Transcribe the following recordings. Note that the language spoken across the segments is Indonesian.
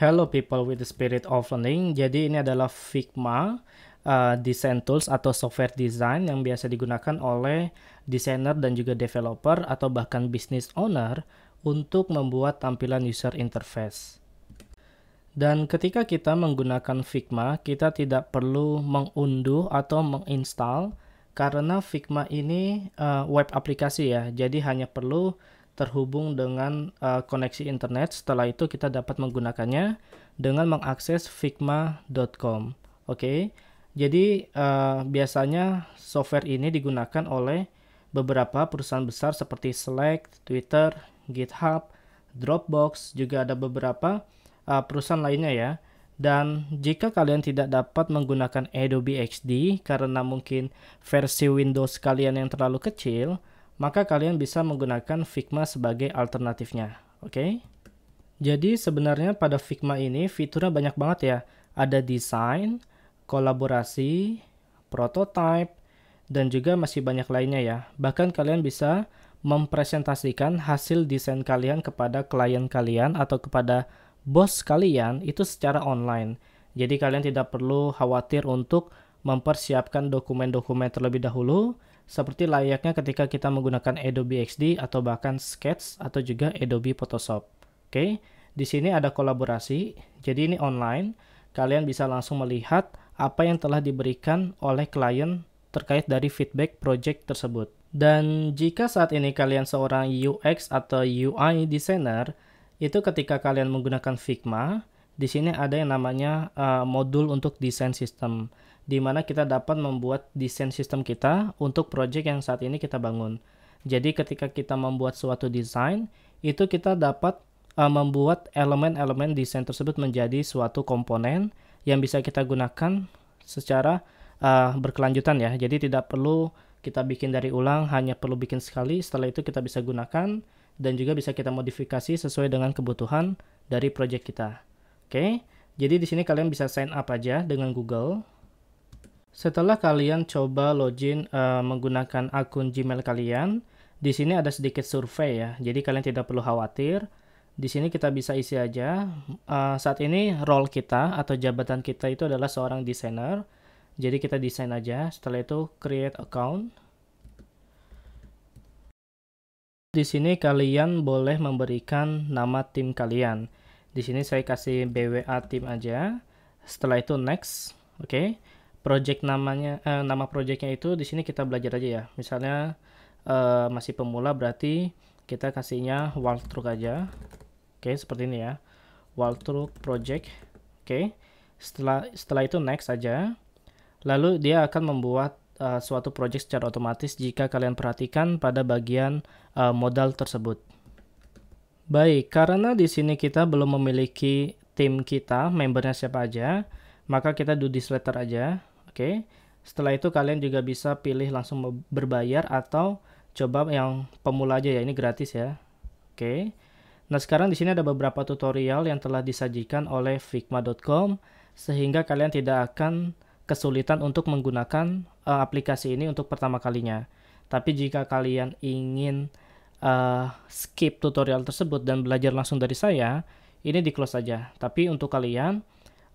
Hello people with the spirit of learning. Jadi ini adalah Figma uh, design tools atau software design yang biasa digunakan oleh desainer dan juga developer atau bahkan business owner untuk membuat tampilan user interface. Dan ketika kita menggunakan Figma, kita tidak perlu mengunduh atau menginstal karena Figma ini uh, web aplikasi ya. Jadi hanya perlu terhubung dengan uh, koneksi internet. Setelah itu kita dapat menggunakannya dengan mengakses figma.com. Oke. Okay? Jadi uh, biasanya software ini digunakan oleh beberapa perusahaan besar seperti Slack, Twitter, GitHub, Dropbox, juga ada beberapa uh, perusahaan lainnya ya. Dan jika kalian tidak dapat menggunakan Adobe XD karena mungkin versi Windows kalian yang terlalu kecil, maka kalian bisa menggunakan Figma sebagai alternatifnya. Oke? Okay? Jadi sebenarnya pada Figma ini fiturnya banyak banget ya. Ada desain, kolaborasi, prototype, dan juga masih banyak lainnya ya. Bahkan kalian bisa mempresentasikan hasil desain kalian kepada klien kalian atau kepada bos kalian itu secara online. Jadi kalian tidak perlu khawatir untuk mempersiapkan dokumen-dokumen terlebih dahulu seperti layaknya ketika kita menggunakan Adobe XD atau bahkan Sketch atau juga Adobe Photoshop. Oke, di sini ada kolaborasi, jadi ini online. Kalian bisa langsung melihat apa yang telah diberikan oleh klien terkait dari feedback project tersebut. Dan jika saat ini kalian seorang UX atau UI designer, itu ketika kalian menggunakan Figma, di sini ada yang namanya uh, modul untuk desain sistem, di mana kita dapat membuat desain sistem kita untuk project yang saat ini kita bangun. Jadi ketika kita membuat suatu desain, itu kita dapat uh, membuat elemen-elemen desain tersebut menjadi suatu komponen yang bisa kita gunakan secara uh, berkelanjutan ya. Jadi tidak perlu kita bikin dari ulang, hanya perlu bikin sekali, setelah itu kita bisa gunakan dan juga bisa kita modifikasi sesuai dengan kebutuhan dari project kita. Oke, jadi di sini kalian bisa sign up aja dengan Google. Setelah kalian coba login uh, menggunakan akun Gmail kalian, di sini ada sedikit survei ya. Jadi kalian tidak perlu khawatir. Di sini kita bisa isi aja. Uh, saat ini role kita atau jabatan kita itu adalah seorang desainer. Jadi kita desain aja. Setelah itu create account. Di sini kalian boleh memberikan nama tim kalian. Di sini saya kasih BWA tim aja. Setelah itu next, oke. Okay. Project namanya eh, nama projectnya itu di sini kita belajar aja ya. Misalnya eh, masih pemula berarti kita kasihnya walkthrough aja. Oke, okay, seperti ini ya. Walkthrough project. Oke. Okay. Setelah setelah itu next aja. Lalu dia akan membuat uh, suatu project secara otomatis jika kalian perhatikan pada bagian uh, modal tersebut. Baik, karena di sini kita belum memiliki tim kita, membernya siapa aja, maka kita do this letter aja, oke. Okay? Setelah itu kalian juga bisa pilih langsung berbayar atau coba yang pemula aja ya, ini gratis ya. Oke. Okay. Nah, sekarang di sini ada beberapa tutorial yang telah disajikan oleh figma.com sehingga kalian tidak akan kesulitan untuk menggunakan uh, aplikasi ini untuk pertama kalinya. Tapi jika kalian ingin uh, skip tutorial tersebut dan belajar langsung dari saya, ini di close saja. Tapi untuk kalian,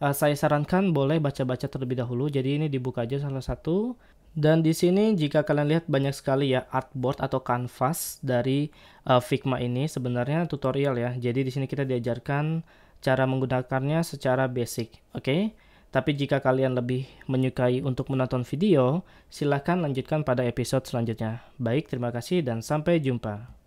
uh, saya sarankan boleh baca-baca terlebih dahulu. Jadi ini dibuka aja salah satu. Dan di sini jika kalian lihat banyak sekali ya artboard atau kanvas dari uh, Figma ini sebenarnya tutorial ya. Jadi di sini kita diajarkan cara menggunakannya secara basic. Oke. Okay? Tapi jika kalian lebih menyukai untuk menonton video, silahkan lanjutkan pada episode selanjutnya. Baik, terima kasih dan sampai jumpa.